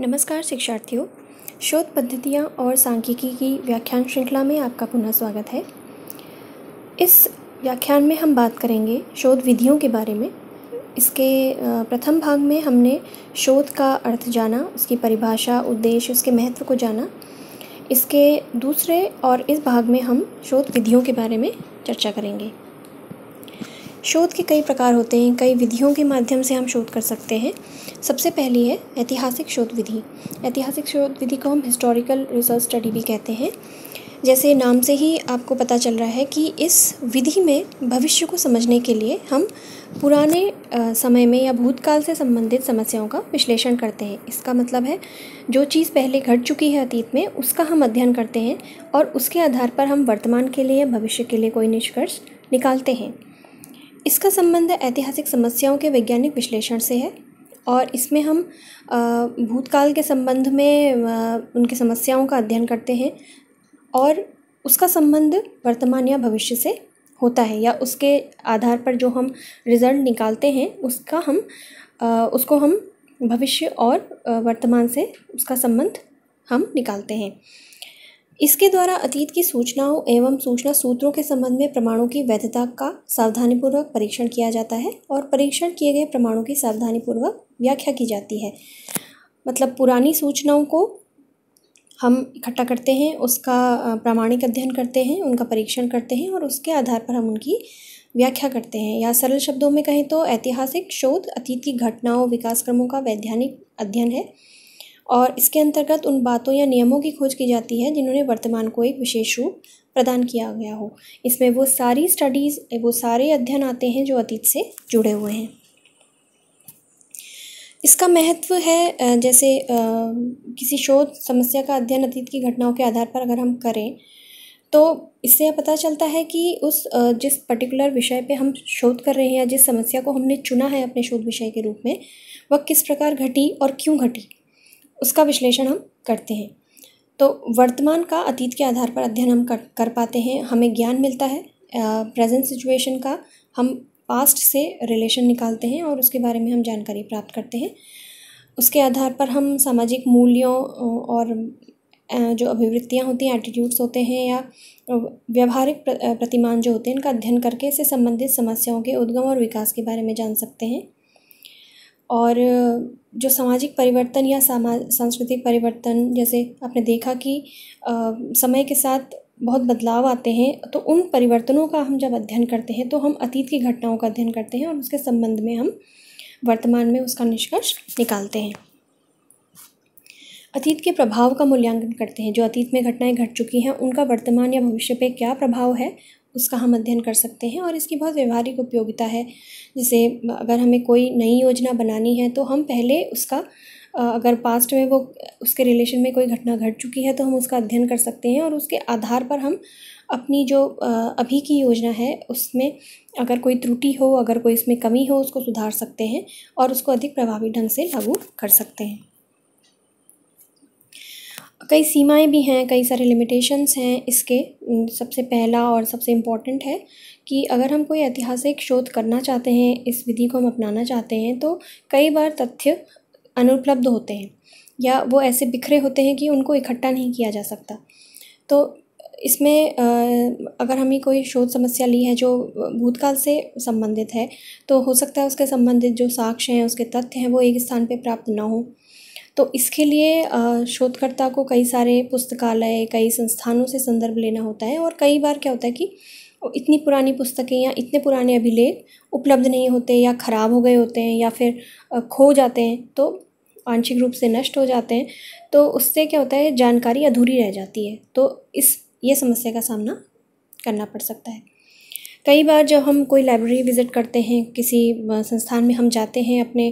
नमस्कार शिक्षार्थियों शोध पद्धतियाँ और सांख्यिकी की व्याख्यान श्रृंखला में आपका पुनः स्वागत है इस व्याख्यान में हम बात करेंगे शोध विधियों के बारे में इसके प्रथम भाग में हमने शोध का अर्थ जाना उसकी परिभाषा उद्देश्य उसके महत्व को जाना इसके दूसरे और इस भाग में हम शोध विधियों के बारे में चर्चा करेंगे शोध के कई प्रकार होते हैं कई विधियों के माध्यम से हम शोध कर सकते हैं सबसे पहली है ऐतिहासिक शोध विधि ऐतिहासिक शोध विधि को हम हिस्टोरिकल रिसर्च स्टडी भी कहते हैं जैसे नाम से ही आपको पता चल रहा है कि इस विधि में भविष्य को समझने के लिए हम पुराने समय में या भूतकाल से संबंधित समस्याओं का विश्लेषण करते हैं इसका मतलब है जो चीज़ पहले घट चुकी है अतीत में उसका हम अध्ययन करते हैं और उसके आधार पर हम वर्तमान के लिए या भविष्य के लिए कोई निष्कर्ष निकालते हैं इसका संबंध ऐतिहासिक समस्याओं के वैज्ञानिक विश्लेषण से है और इसमें हम भूतकाल के संबंध में उनकी समस्याओं का अध्ययन करते हैं और उसका संबंध वर्तमान या भविष्य से होता है या उसके आधार पर जो हम रिज़ल्ट निकालते हैं उसका हम उसको हम भविष्य और वर्तमान से उसका संबंध हम निकालते हैं इसके द्वारा अतीत की सूचनाओं एवं सूचना सूत्रों के संबंध में प्रमाणों की वैधता का सावधानीपूर्वक परीक्षण किया जाता है और परीक्षण किए गए प्रमाणों की सावधानीपूर्वक व्याख्या की जाती है मतलब पुरानी सूचनाओं को हम इकट्ठा करते हैं उसका प्रामाणिक अध्ययन करते हैं उनका परीक्षण करते हैं और उसके आधार पर हम उनकी व्याख्या करते हैं या सरल शब्दों में कहें तो ऐतिहासिक शोध अतीत की घटनाओं विकासक्रमों का वैधानिक अध्ययन है और इसके अंतर्गत उन बातों या नियमों की खोज की जाती है जिन्होंने वर्तमान को एक विशेष रूप प्रदान किया गया हो इसमें वो सारी स्टडीज़ वो सारे अध्ययन आते हैं जो अतीत से जुड़े हुए हैं इसका महत्व है जैसे किसी शोध समस्या का अध्ययन अतीत की घटनाओं के आधार पर अगर हम करें तो इससे यह पता चलता है कि उस जिस पर्टिकुलर विषय पे हम शोध कर रहे हैं या जिस समस्या को हमने चुना है अपने शोध विषय के रूप में वह किस प्रकार घटी और क्यों घटी उसका विश्लेषण हम करते हैं तो वर्तमान का अतीत के आधार पर अध्ययन हम कर, कर पाते हैं हमें ज्ञान मिलता है प्रेजेंट सिचुएशन का हम पास्ट से रिलेशन निकालते हैं और उसके बारे में हम जानकारी प्राप्त करते हैं उसके आधार पर हम सामाजिक मूल्यों और जो अभिवृत्तियाँ होती हैं एटीट्यूड्स होते हैं या व्यवहारिक प्रतिमान जो होते हैं इनका अध्ययन करके इससे संबंधित समस्याओं के उद्गम और विकास के बारे में जान सकते हैं और जो सामाजिक परिवर्तन या सामा सांस्कृतिक परिवर्तन जैसे आपने देखा कि समय के साथ बहुत बदलाव आते हैं तो उन परिवर्तनों का हम जब अध्ययन करते हैं तो हम अतीत की घटनाओं का अध्ययन करते हैं और उसके संबंध में हम वर्तमान में उसका निष्कर्ष निकालते हैं अतीत के प्रभाव का मूल्यांकन करते हैं जो अतीत में घटनाएं घट चुकी हैं उनका वर्तमान या भविष्य पे क्या प्रभाव है उसका हम अध्ययन कर सकते हैं और इसकी बहुत व्यवहारिक उपयोगिता है जैसे अगर हमें कोई नई योजना बनानी है तो हम पहले उसका अगर पास्ट में वो उसके रिलेशन में कोई घटना घट चुकी है तो हम उसका अध्ययन कर सकते हैं और उसके आधार पर हम अपनी जो अभी की योजना है उसमें अगर कोई त्रुटि हो अगर कोई इसमें कमी हो उसको सुधार सकते हैं और उसको अधिक प्रभावी ढंग से लागू कर सकते हैं कई सीमाएं भी हैं कई सारे लिमिटेशंस हैं इसके सबसे पहला और सबसे इम्पॉर्टेंट है कि अगर हम कोई ऐतिहासिक शोध करना चाहते हैं इस विधि को हम अपनाना चाहते हैं तो कई बार तथ्य अनुपलब्ध होते हैं या वो ऐसे बिखरे होते हैं कि उनको इकट्ठा नहीं किया जा सकता तो इसमें अगर हमें कोई शोध समस्या ली है जो भूतकाल से संबंधित है तो हो सकता है उसके संबंधित जो साक्ष्य हैं उसके तथ्य हैं वो एक स्थान पर प्राप्त ना हो तो इसके लिए शोधकर्ता को कई सारे पुस्तकालय कई संस्थानों से संदर्भ लेना होता है और कई बार क्या होता है कि इतनी पुरानी पुस्तकें या इतने पुराने अभिलेख उपलब्ध नहीं होते या ख़राब हो गए होते हैं या फिर खो जाते हैं तो आंशिक रूप से नष्ट हो जाते हैं तो उससे क्या होता है जानकारी अधूरी रह जाती है तो इस ये समस्या का सामना करना पड़ सकता है कई बार जब हम कोई लाइब्रेरी विज़िट करते हैं किसी संस्थान में हम जाते हैं अपने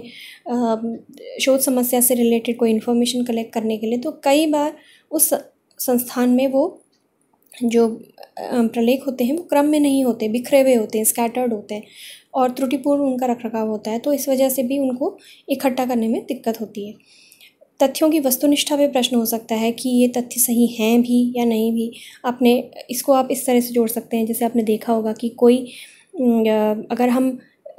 शोध समस्या से रिलेटेड कोई इन्फॉर्मेशन कलेक्ट करने के लिए तो कई बार उस संस्थान में वो जो प्रलेख होते हैं वो क्रम में नहीं होते बिखरे हुए होते हैं स्कैटर्ड होते हैं और त्रुटिपूर्ण उनका रख रखाव होता है तो इस वजह से भी उनको इकट्ठा करने में दिक्कत होती है तथ्यों की वस्तुनिष्ठा पे प्रश्न हो सकता है कि ये तथ्य सही हैं भी या नहीं भी आपने इसको आप इस तरह से जोड़ सकते हैं जैसे आपने देखा होगा कि कोई अगर हम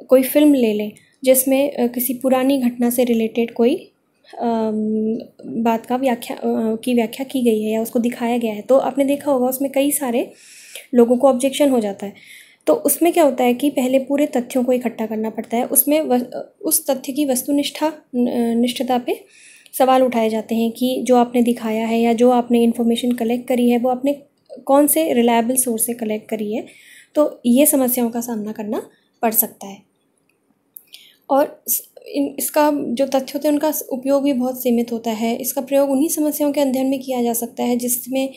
कोई फिल्म ले लें जिसमें किसी पुरानी घटना से रिलेटेड कोई बात का व्याख्या की व्याख्या की गई है या उसको दिखाया गया है तो आपने देखा होगा उसमें कई सारे लोगों को ऑब्जेक्शन हो जाता है तो उसमें क्या होता है कि पहले पूरे तथ्यों को इकट्ठा करना पड़ता है उसमें उस तथ्य की वस्तुनिष्ठा निष्ठता पे सवाल उठाए जाते हैं कि जो आपने दिखाया है या जो आपने इन्फॉर्मेशन कलेक्ट करी है वो आपने कौन से रिलायबल सोर्स से कलेक्ट करी है तो ये समस्याओं का सामना करना पड़ सकता है और इन इसका जो तथ्य होते हैं उनका उपयोग भी बहुत सीमित होता है इसका प्रयोग उन्हीं समस्याओं के अध्ययन में किया जा सकता है जिसमें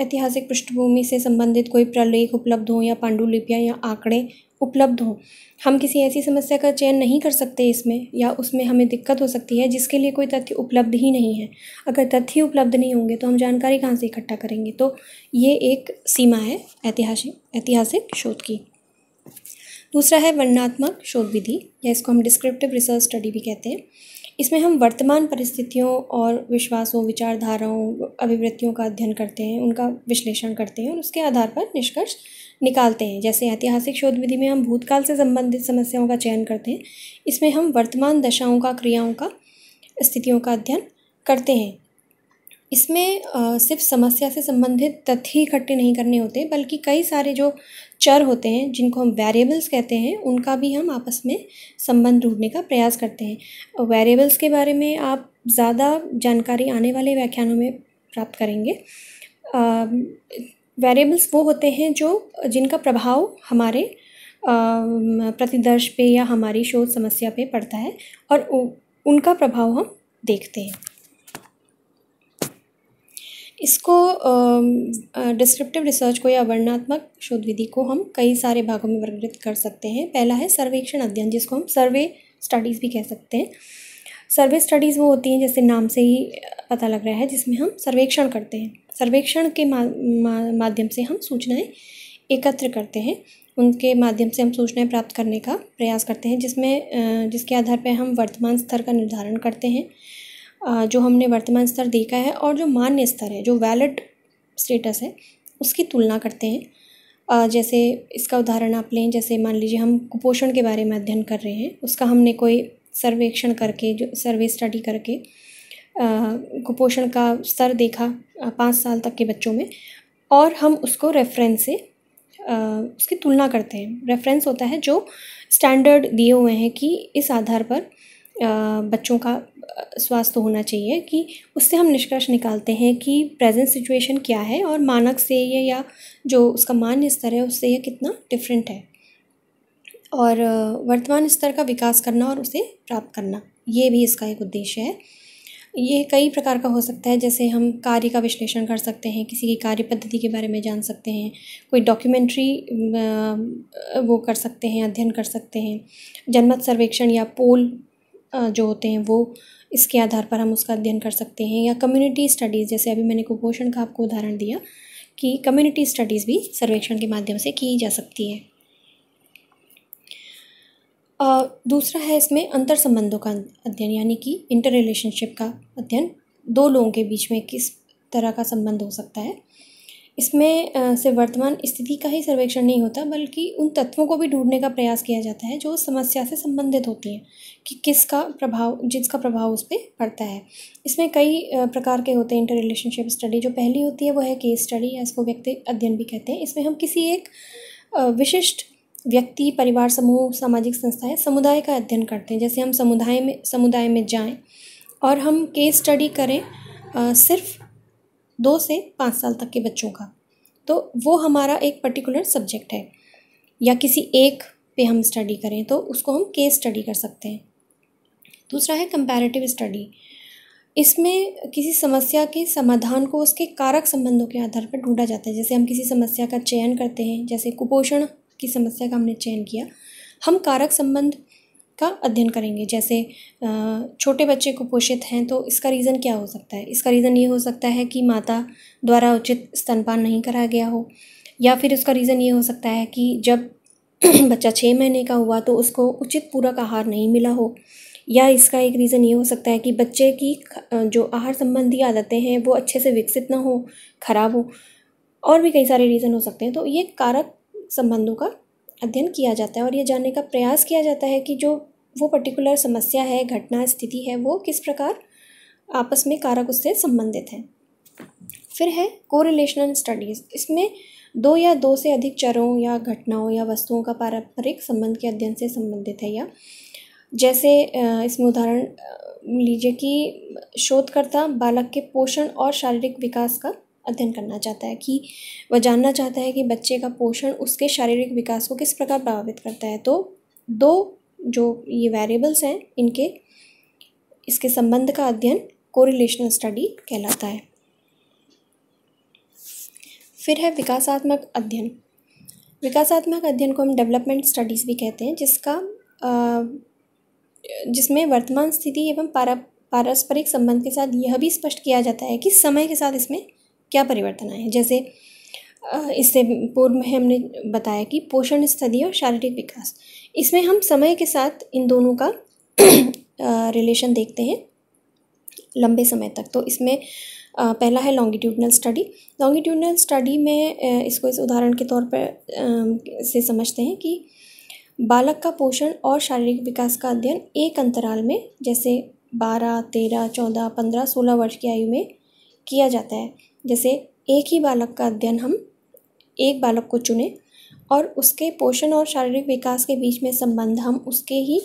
ऐतिहासिक पृष्ठभूमि से संबंधित कोई प्रलेख उपलब्ध हो या पांडुलिपियाँ या आंकड़े उपलब्ध हो हम किसी ऐसी समस्या का चयन नहीं कर सकते इसमें या उसमें हमें दिक्कत हो सकती है जिसके लिए कोई तथ्य उपलब्ध ही नहीं है अगर तथ्य उपलब्ध नहीं होंगे तो हम जानकारी कहाँ से इकट्ठा करेंगे तो ये एक सीमा है ऐतिहासिक ऐतिहासिक शोध की दूसरा है वर्णात्मक शोध विधि या इसको हम डिस्क्रिप्टिव रिसर्च स्टडी भी कहते हैं इसमें हम वर्तमान परिस्थितियों और विश्वासों विचारधाराओं अभिवृत्तियों का अध्ययन करते हैं उनका विश्लेषण करते हैं और उसके आधार पर निष्कर्ष निकालते हैं जैसे ऐतिहासिक शोध विधि में हम भूतकाल से संबंधित समस्याओं का चयन करते हैं इसमें हम वर्तमान दशाओं का क्रियाओं का स्थितियों का अध्ययन करते हैं इसमें सिर्फ समस्या से संबंधित तथ्य इकट्ठे नहीं करने होते बल्कि कई सारे जो चर होते हैं जिनको हम वेरिएबल्स कहते हैं उनका भी हम आपस में संबंध ढूंढने का प्रयास करते हैं वेरिएबल्स के बारे में आप ज़्यादा जानकारी आने वाले व्याख्यानों में प्राप्त करेंगे वेरिएबल्स वो होते हैं जो जिनका प्रभाव हमारे प्रतिदर्श पे या हमारी शोध समस्या पे पड़ता है और उनका प्रभाव हम देखते हैं इसको डिस्क्रिप्टिव रिसर्च को या वर्णात्मक शोध विधि को हम कई सारे भागों में वर्गीकृत कर सकते हैं पहला है सर्वेक्षण अध्ययन जिसको हम सर्वे स्टडीज़ भी कह सकते हैं सर्वे स्टडीज़ वो होती हैं जैसे नाम से ही पता लग रहा है जिसमें हम सर्वेक्षण करते हैं सर्वेक्षण के मा, माध्यम से हम सूचनाएँ एकत्र करते हैं उनके माध्यम से हम सूचनाएँ प्राप्त करने का प्रयास करते हैं जिसमें जिसके आधार पर हम वर्तमान स्तर का निर्धारण करते हैं जो हमने वर्तमान स्तर देखा है और जो मान्य स्तर है जो वैलिड स्टेटस है उसकी तुलना करते हैं जैसे इसका उदाहरण आप लें जैसे मान लीजिए हम कुपोषण के बारे में अध्ययन कर रहे हैं उसका हमने कोई सर्वेक्षण करके जो सर्वे स्टडी करके कुपोषण का स्तर देखा पाँच साल तक के बच्चों में और हम उसको रेफरेंस से उसकी तुलना करते हैं रेफरेंस होता है जो स्टैंडर्ड दिए हुए हैं कि इस आधार पर बच्चों का स्वास्थ्य होना चाहिए कि उससे हम निष्कर्ष निकालते हैं कि प्रेजेंट सिचुएशन क्या है और मानक से ये या जो उसका मान्य स्तर है उससे यह कितना डिफरेंट है और वर्तमान स्तर का विकास करना और उसे प्राप्त करना ये भी इसका एक उद्देश्य है ये कई प्रकार का हो सकता है जैसे हम कार्य का विश्लेषण कर सकते हैं किसी की कार्य पद्धति के बारे में जान सकते हैं कोई डॉक्यूमेंट्री वो कर सकते हैं अध्ययन कर सकते हैं जनमत सर्वेक्षण या पोल जो होते हैं वो इसके आधार पर हम उसका अध्ययन कर सकते हैं या कम्युनिटी स्टडीज़ जैसे अभी मैंने कुपोषण का आपको उदाहरण दिया कि कम्युनिटी स्टडीज़ भी सर्वेक्षण के माध्यम से की जा सकती है दूसरा है इसमें अंतर संबंधों का अध्ययन यानी कि इंटर रिलेशनशिप का अध्ययन दो लोगों के बीच में किस तरह का संबंध हो सकता है इसमें से वर्तमान स्थिति का ही सर्वेक्षण नहीं होता बल्कि उन तत्वों को भी ढूंढने का प्रयास किया जाता है जो उस समस्या से संबंधित होती हैं कि किसका प्रभाव जिसका प्रभाव उस पर पड़ता है इसमें कई प्रकार के होते हैं इंटर रिलेशनशिप स्टडी जो पहली होती है वो है केस स्टडी या इसको व्यक्ति अध्ययन भी कहते हैं इसमें हम किसी एक विशिष्ट व्यक्ति परिवार समूह सामाजिक संस्था या समुदाय का अध्ययन करते हैं जैसे हम समुदाय में समुदाय में जाएं और हम केस स्टडी करें सिर्फ दो से पाँच साल तक के बच्चों का तो वो हमारा एक पर्टिकुलर सब्जेक्ट है या किसी एक पे हम स्टडी करें तो उसको हम केस स्टडी कर सकते हैं दूसरा है कंपैरेटिव स्टडी इसमें किसी समस्या के समाधान को उसके कारक संबंधों के आधार पर ढूंढा जाता है जैसे हम किसी समस्या का चयन करते हैं जैसे कुपोषण की समस्या का हमने चयन किया हम कारक संबंध का अध्ययन करेंगे जैसे छोटे बच्चे कुपोषित हैं तो इसका रीज़न क्या हो सकता है इसका रीज़न ये हो सकता है कि माता द्वारा उचित स्तनपान नहीं कराया गया हो या फिर उसका रीज़न ये हो सकता है कि जब बच्चा छः महीने का हुआ तो उसको उचित पूरक आहार नहीं मिला हो या इसका एक रीज़न ये हो सकता है कि बच्चे की जो आहार संबंधी आदतें हैं वो अच्छे से विकसित ना हो खराब हो और भी कई सारे रीज़न हो सकते हैं तो ये कारक संबंधों का अध्ययन किया जाता है और ये जानने का प्रयास किया जाता है कि जो वो पर्टिकुलर समस्या है घटना स्थिति है वो किस प्रकार आपस में कारक उससे संबंधित हैं फिर है कोरिलेशनल स्टडीज़ इसमें दो या दो से अधिक चरों या घटनाओं या वस्तुओं का पारंपरिक संबंध के अध्ययन से संबंधित है या जैसे इसमें उदाहरण लीजिए कि शोधकर्ता बालक के पोषण और शारीरिक विकास का अध्ययन करना चाहता है कि वह जानना चाहता है कि बच्चे का पोषण उसके शारीरिक विकास को किस प्रकार प्रभावित करता है तो दो जो ये वेरिएबल्स हैं इनके इसके संबंध का अध्ययन कोरिलेशनल स्टडी कहलाता है फिर है विकासात्मक अध्ययन विकासात्मक अध्ययन को हम डेवलपमेंट स्टडीज़ भी कहते हैं जिसका जिसमें वर्तमान स्थिति एवं पारा पारस्परिक संबंध के साथ यह भी स्पष्ट किया जाता है कि समय के साथ इसमें क्या परिवर्तन आए हैं जैसे इससे पूर्व में हमने बताया कि पोषण स्थलीय और शारीरिक विकास इसमें हम समय के साथ इन दोनों का रिलेशन देखते हैं लंबे समय तक तो इसमें पहला है लॉन्गिट्यूडनल स्टडी लॉन्गिट्यूडनल स्टडी में इसको इस उदाहरण के तौर पर से समझते हैं कि बालक का पोषण और शारीरिक विकास का अध्ययन एक अंतराल में जैसे बारह तेरह चौदह पंद्रह सोलह वर्ष की आयु में किया जाता है जैसे एक ही बालक का अध्ययन हम एक बालक को चुने और उसके पोषण और शारीरिक विकास के बीच में संबंध हम उसके ही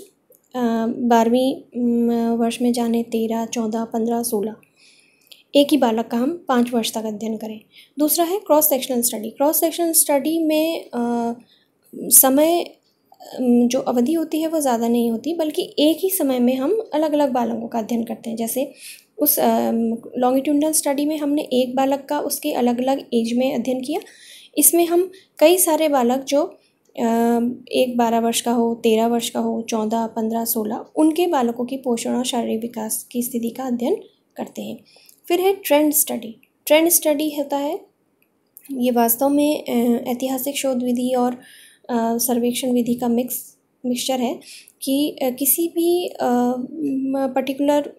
बारहवीं वर्ष में जाने तेरह चौदह पंद्रह सोलह एक ही बालक का हम पाँच वर्ष तक अध्ययन करें दूसरा है cross sectional study cross sectional study में आ, समय जो अवधि होती है वो ज़्यादा नहीं होती बल्कि एक ही समय में हम अलग अलग बालकों का अध्ययन करते हैं जैसे उस लॉन्गिट्यूडनल स्टडी में हमने एक बालक का उसके अलग अलग एज में अध्ययन किया इसमें हम कई सारे बालक जो एक बारह वर्ष का हो तेरह वर्ष का हो चौदह पंद्रह सोलह उनके बालकों की पोषण और शारीरिक विकास की स्थिति का अध्ययन करते हैं फिर है ट्रेंड स्टडी ट्रेंड स्टडी होता है ये वास्तव में ऐतिहासिक शोध विधि और सर्वेक्षण विधि का मिक्स मिक्सचर है कि किसी भी पर्टिकुलर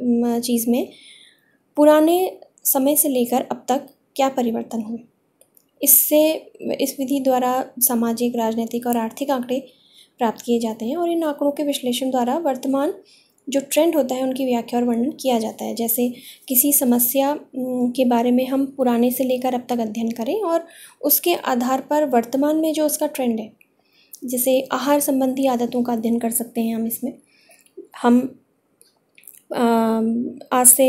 चीज़ में पुराने समय से लेकर अब तक क्या परिवर्तन हो इससे इस विधि द्वारा सामाजिक राजनीतिक और आर्थिक आंकड़े प्राप्त किए जाते हैं और इन आंकड़ों के विश्लेषण द्वारा वर्तमान जो ट्रेंड होता है उनकी व्याख्या और वर्णन किया जाता है जैसे किसी समस्या के बारे में हम पुराने से लेकर अब तक अध्ययन करें और उसके आधार पर वर्तमान में जो उसका ट्रेंड है जैसे आहार संबंधी आदतों का अध्ययन कर सकते हैं हम इसमें हम आज से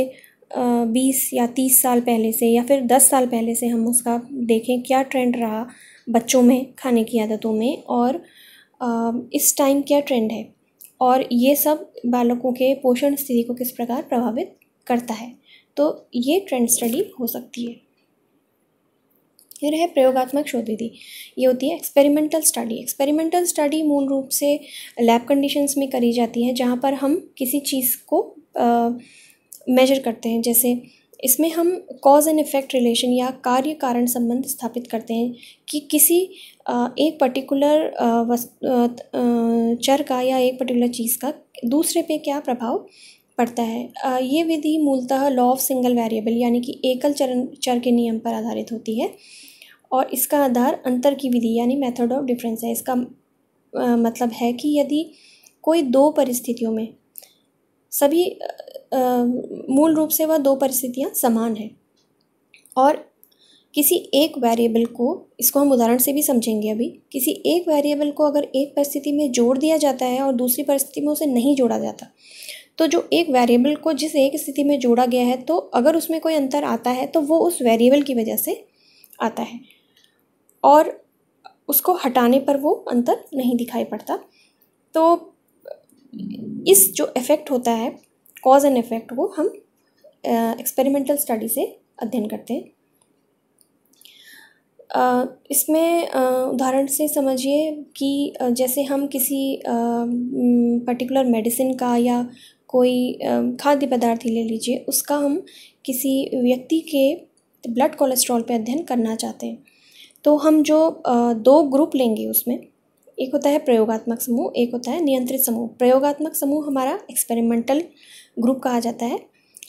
बीस या तीस साल पहले से या फिर दस साल पहले से हम उसका देखें क्या ट्रेंड रहा बच्चों में खाने की आदतों में और इस टाइम क्या ट्रेंड है और ये सब बालकों के पोषण स्थिति को किस प्रकार प्रभावित करता है तो ये ट्रेंड स्टडी हो सकती है फिर है प्रयोगात्मक शोध विधि ये होती है एक्सपेरिमेंटल स्टडी एक्सपेरिमेंटल स्टडी मूल रूप से लैब कंडीशंस में करी जाती है जहाँ पर हम किसी चीज़ को मेजर करते हैं जैसे इसमें हम कॉज एंड इफ़ेक्ट रिलेशन या कार्य कारण संबंध स्थापित करते हैं कि किसी एक पर्टिकुलर चर का या एक पर्टिकुलर चीज़ का दूसरे पे क्या प्रभाव पड़ता है ये विधि मूलतः लॉ ऑफ सिंगल वेरिएबल यानी कि एकल चरण चर के नियम पर आधारित होती है और इसका आधार अंतर की विधि यानी मेथड ऑफ डिफरेंस है इसका आ, मतलब है कि यदि कोई दो परिस्थितियों में सभी आ, मूल रूप से वह दो परिस्थितियाँ समान हैं और किसी एक वेरिएबल को इसको हम उदाहरण से भी समझेंगे अभी किसी एक वेरिएबल को अगर एक परिस्थिति में जोड़ दिया जाता है और दूसरी परिस्थिति में उसे नहीं जोड़ा जाता तो जो एक वेरिएबल को जिस एक स्थिति में जोड़ा गया है तो अगर उसमें कोई अंतर आता है तो वो उस वेरिएबल की वजह से आता है और उसको हटाने पर वो अंतर नहीं दिखाई पड़ता तो इस जो इफ़ेक्ट होता है कॉज एंड इफ़ेक्ट वो हम एक्सपेरिमेंटल स्टडी से अध्ययन करते हैं Uh, इसमें uh, उदाहरण से समझिए कि uh, जैसे हम किसी पर्टिकुलर मेडिसिन का या कोई खाद्य पदार्थ ही ले लीजिए उसका हम किसी व्यक्ति के ब्लड कोलेस्ट्रॉल पे अध्ययन करना चाहते हैं तो हम जो दो ग्रुप लेंगे उसमें एक होता है प्रयोगात्मक समूह एक होता है नियंत्रित समूह प्रयोगात्मक समूह हमारा एक्सपेरिमेंटल ग्रुप कहा जाता है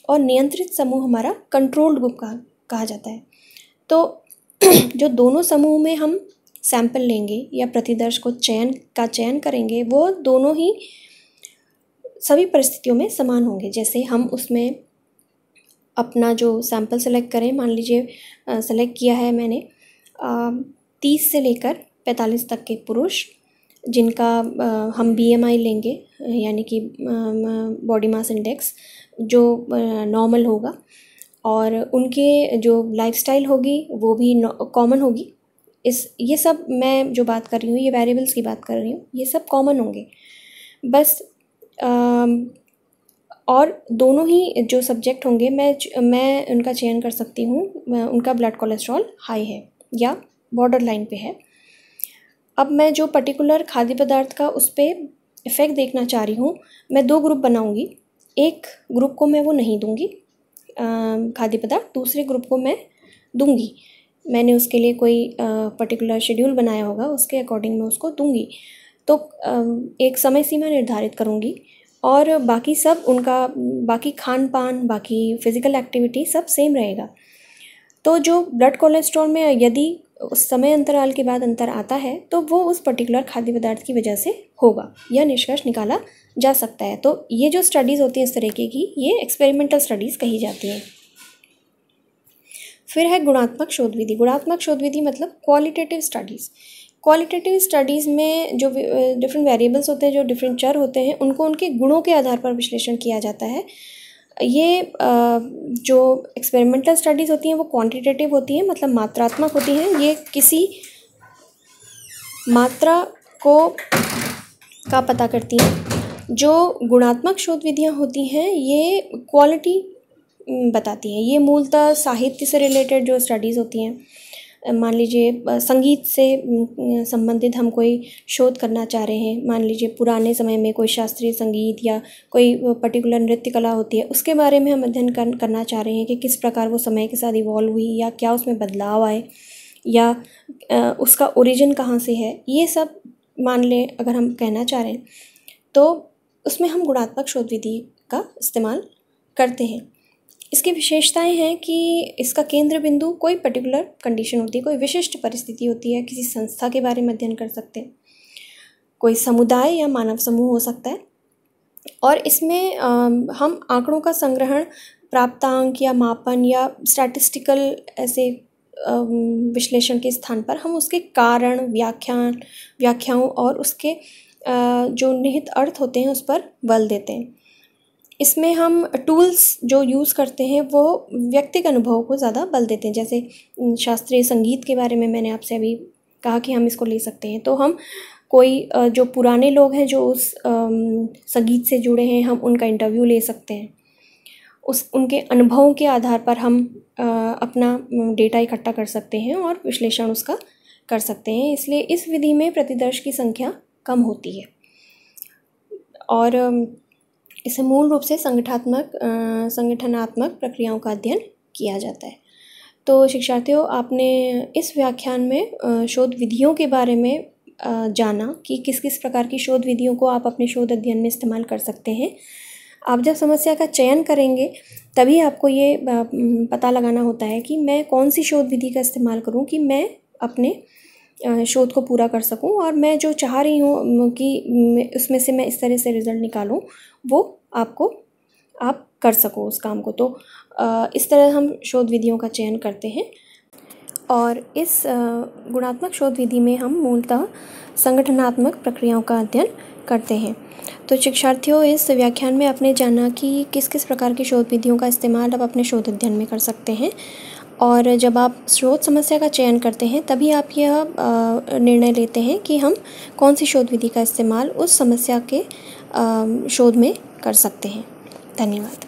और नियंत्रित समूह हमारा कंट्रोल्ड ग्रुप कहा कहा जाता है तो जो दोनों समूह में हम सैंपल लेंगे या प्रतिदर्श को चयन का चयन करेंगे वो दोनों ही सभी परिस्थितियों में समान होंगे जैसे हम उसमें अपना जो सैंपल सेलेक्ट करें मान लीजिए सेलेक्ट किया है मैंने तीस से लेकर पैंतालीस तक के पुरुष जिनका हम बी एम आई लेंगे यानी कि बॉडी मास इंडेक्स जो नॉर्मल होगा और उनके जो लाइफस्टाइल होगी वो भी कॉमन होगी इस ये सब मैं जो बात कर रही हूँ ये वेरिएबल्स की बात कर रही हूँ ये सब कॉमन होंगे बस आ, और दोनों ही जो सब्जेक्ट होंगे मैं मैं उनका चयन कर सकती हूँ उनका ब्लड कोलेस्ट्रॉल हाई है या बॉर्डर लाइन पे है अब मैं जो पर्टिकुलर खाद्य पदार्थ का उस पर इफ़ेक्ट देखना चाह रही हूँ मैं दो ग्रुप बनाऊँगी एक ग्रुप को मैं वो नहीं दूँगी खाद्य पदार्थ दूसरे ग्रुप को मैं दूँगी मैंने उसके लिए कोई पर्टिकुलर शेड्यूल बनाया होगा उसके अकॉर्डिंग मैं उसको दूँगी तो एक समय सीमा निर्धारित करूँगी और बाकी सब उनका बाकी खान पान बाकी फ़िज़िकल एक्टिविटी सब सेम रहेगा तो जो ब्लड कोलेस्ट्रॉल में यदि उस समय अंतराल के बाद अंतर आता है तो वो उस पर्टिकुलर खाद्य पदार्थ की वजह से होगा यह निष्कर्ष निकाला जा सकता है तो ये जो स्टडीज़ होती हैं इस तरीके की ये एक्सपेरिमेंटल स्टडीज़ कही जाती हैं फिर है गुणात्मक शोध विधि गुणात्मक शोध विधि मतलब क्वालिटेटिव स्टडीज़ क्वालिटेटिव स्टडीज़ में जो डिफरेंट वेरिएबल्स होते हैं जो डिफरेंट चर होते हैं उनको उनके गुणों के आधार पर विश्लेषण किया जाता है ये जो एक्सपेरिमेंटल स्टडीज़ होती हैं वो क्वांटिटेटिव होती हैं मतलब मात्रात्मक होती हैं ये किसी मात्रा को का पता करती हैं जो गुणात्मक शोध विधियाँ होती हैं ये क्वालिटी बताती हैं ये मूलतः साहित्य से रिलेटेड जो स्टडीज़ होती हैं मान लीजिए संगीत से संबंधित हम कोई शोध करना चाह रहे हैं मान लीजिए पुराने समय में कोई शास्त्रीय संगीत या कोई पर्टिकुलर नृत्य कला होती है उसके बारे में हम अध्ययन कर, करना चाह रहे हैं कि किस प्रकार वो समय के साथ इवॉल्व हुई या क्या उसमें बदलाव आए या उसका ओरिजिन कहाँ से है ये सब मान लें अगर हम कहना चाह रहे हैं तो उसमें हम गुणात्मक शोध विधि का इस्तेमाल करते हैं इसकी विशेषताएं हैं कि इसका केंद्र बिंदु कोई पर्टिकुलर कंडीशन होती है कोई विशिष्ट परिस्थिति होती है किसी संस्था के बारे में अध्ययन कर सकते हैं कोई समुदाय या मानव समूह हो सकता है और इसमें आ, हम आंकड़ों का संग्रहण प्राप्तांक या मापन या स्टैटिस्टिकल ऐसे विश्लेषण के स्थान पर हम उसके कारण व्याख्यान व्याख्याओं और उसके जो निहित अर्थ होते हैं उस पर बल देते हैं इसमें हम टूल्स जो यूज़ करते हैं वो व्यक्तिक अनुभव को ज़्यादा बल देते हैं जैसे शास्त्रीय संगीत के बारे में मैंने आपसे अभी कहा कि हम इसको ले सकते हैं तो हम कोई जो पुराने लोग हैं जो उस संगीत से जुड़े हैं हम उनका इंटरव्यू ले सकते हैं उस उनके अनुभवों के आधार पर हम अपना डेटा इकट्ठा कर सकते हैं और विश्लेषण उसका कर सकते हैं इसलिए इस विधि में प्रतिदर्श की संख्या कम होती है और इसे मूल रूप से संगठनात्मक संगठनात्मक प्रक्रियाओं का अध्ययन किया जाता है तो शिक्षार्थियों आपने इस व्याख्यान में शोध विधियों के बारे में जाना कि किस किस प्रकार की शोध विधियों को आप अपने शोध अध्ययन में इस्तेमाल कर सकते हैं आप जब समस्या का चयन करेंगे तभी आपको ये पता लगाना होता है कि मैं कौन सी शोध विधि का इस्तेमाल करूं कि मैं अपने शोध को पूरा कर सकूं और मैं जो चाह रही हूँ कि उसमें से मैं इस तरह से रिज़ल्ट निकालूं वो आपको आप कर सको उस काम को तो इस तरह हम शोध विधियों का चयन करते हैं और इस गुणात्मक शोध विधि में हम मूलतः संगठनात्मक प्रक्रियाओं का अध्ययन करते हैं तो शिक्षार्थियों इस व्याख्यान में आपने जाना कि किस किस प्रकार की शोध विधियों का इस्तेमाल आप अपने शोध अध्ययन में कर सकते हैं और जब आप स्रोत समस्या का चयन करते हैं तभी आप यह निर्णय लेते हैं कि हम कौन सी शोध विधि का इस्तेमाल उस समस्या के शोध में कर सकते हैं धन्यवाद